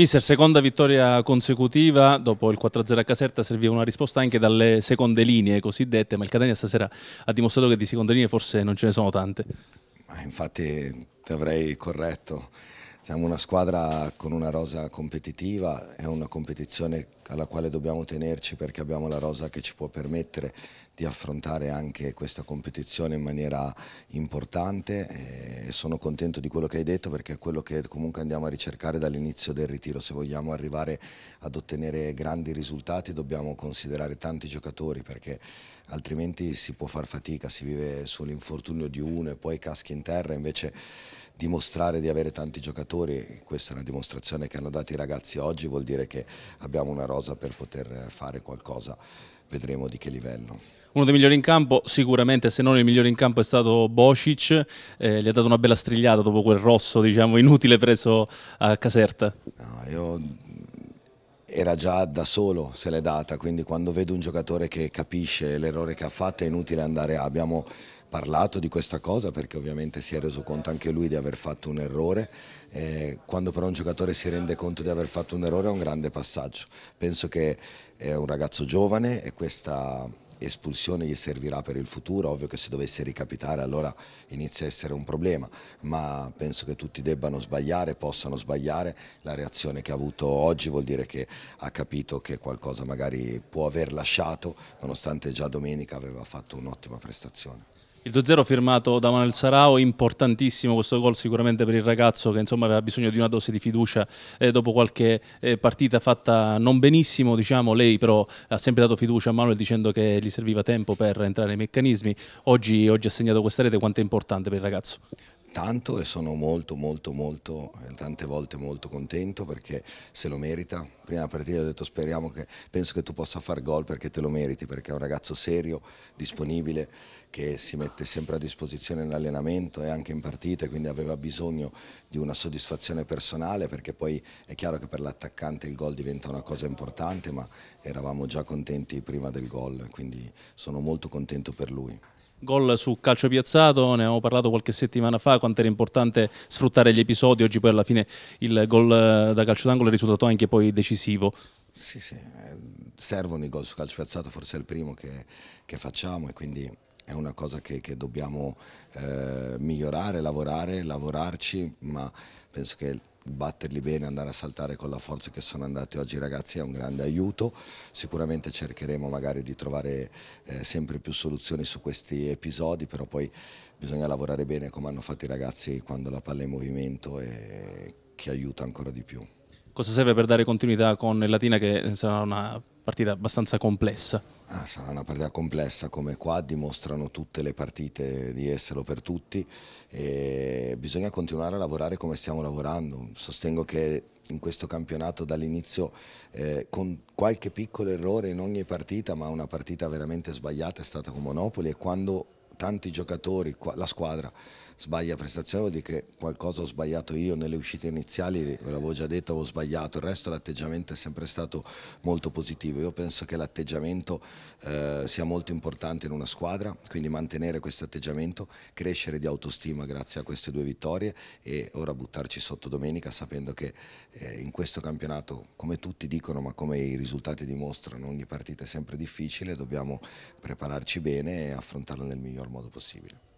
Mister, seconda vittoria consecutiva, dopo il 4-0 a Caserta serviva una risposta anche dalle seconde linee cosiddette, ma il Catania stasera ha dimostrato che di seconde linee forse non ce ne sono tante. Ma infatti ti avrei corretto. Siamo una squadra con una rosa competitiva, è una competizione alla quale dobbiamo tenerci perché abbiamo la rosa che ci può permettere di affrontare anche questa competizione in maniera importante eh, e sono contento di quello che hai detto perché è quello che comunque andiamo a ricercare dall'inizio del ritiro. Se vogliamo arrivare ad ottenere grandi risultati dobbiamo considerare tanti giocatori perché altrimenti si può far fatica, si vive sull'infortunio di uno e poi caschi in terra, invece dimostrare di avere tanti giocatori, questa è una dimostrazione che hanno dato i ragazzi oggi, vuol dire che abbiamo una rosa per poter fare qualcosa, vedremo di che livello. Uno dei migliori in campo, sicuramente se non il migliore in campo è stato Bocic, eh, gli ha dato una bella strigliata dopo quel rosso diciamo, inutile preso a Caserta. No, io era già da solo se l'è data, quindi quando vedo un giocatore che capisce l'errore che ha fatto è inutile andare a... Abbiamo parlato di questa cosa perché ovviamente si è reso conto anche lui di aver fatto un errore, eh, quando però un giocatore si rende conto di aver fatto un errore è un grande passaggio, penso che è un ragazzo giovane e questa espulsione gli servirà per il futuro, ovvio che se dovesse ricapitare allora inizia a essere un problema, ma penso che tutti debbano sbagliare, possano sbagliare, la reazione che ha avuto oggi vuol dire che ha capito che qualcosa magari può aver lasciato, nonostante già domenica aveva fatto un'ottima prestazione. Il 2-0 firmato da Manuel Sarao, importantissimo questo gol sicuramente per il ragazzo che insomma, aveva bisogno di una dose di fiducia eh, dopo qualche eh, partita fatta non benissimo, diciamo, lei però ha sempre dato fiducia a Manuel dicendo che gli serviva tempo per entrare nei meccanismi, oggi, oggi ha segnato questa rete, quanto è importante per il ragazzo? tanto e sono molto molto molto eh, tante volte molto contento perché se lo merita prima partita ho detto speriamo che penso che tu possa far gol perché te lo meriti perché è un ragazzo serio disponibile che si mette sempre a disposizione nell'allenamento e anche in partita quindi aveva bisogno di una soddisfazione personale perché poi è chiaro che per l'attaccante il gol diventa una cosa importante ma eravamo già contenti prima del gol quindi sono molto contento per lui Gol su calcio piazzato, ne avevamo parlato qualche settimana fa, quanto era importante sfruttare gli episodi, oggi poi alla fine il gol eh, da calcio d'angolo è risultato anche poi decisivo. Sì, sì, eh, servono i gol su calcio piazzato, forse è il primo che, che facciamo e quindi è una cosa che, che dobbiamo eh, migliorare, lavorare, lavorarci, ma penso che batterli bene, andare a saltare con la forza che sono andati oggi i ragazzi è un grande aiuto, sicuramente cercheremo magari di trovare eh, sempre più soluzioni su questi episodi, però poi bisogna lavorare bene come hanno fatto i ragazzi quando la palla è in movimento e che aiuta ancora di più. Cosa serve per dare continuità con il Latina che sarà una partita abbastanza complessa. Ah, sarà una partita complessa come qua dimostrano tutte le partite di esserlo per tutti e bisogna continuare a lavorare come stiamo lavorando. Sostengo che in questo campionato dall'inizio eh, con qualche piccolo errore in ogni partita, ma una partita veramente sbagliata è stata con Monopoli e quando tanti giocatori, la squadra sbaglia prestazione, vuol dire che qualcosa ho sbagliato io nelle uscite iniziali, ve l'avevo già detto, avevo sbagliato, il resto l'atteggiamento è sempre stato molto positivo, io penso che l'atteggiamento eh, sia molto importante in una squadra, quindi mantenere questo atteggiamento, crescere di autostima grazie a queste due vittorie e ora buttarci sotto domenica sapendo che eh, in questo campionato, come tutti dicono, ma come i risultati dimostrano, ogni partita è sempre difficile, dobbiamo prepararci bene e affrontarla nel miglior modo miglior modo possibile.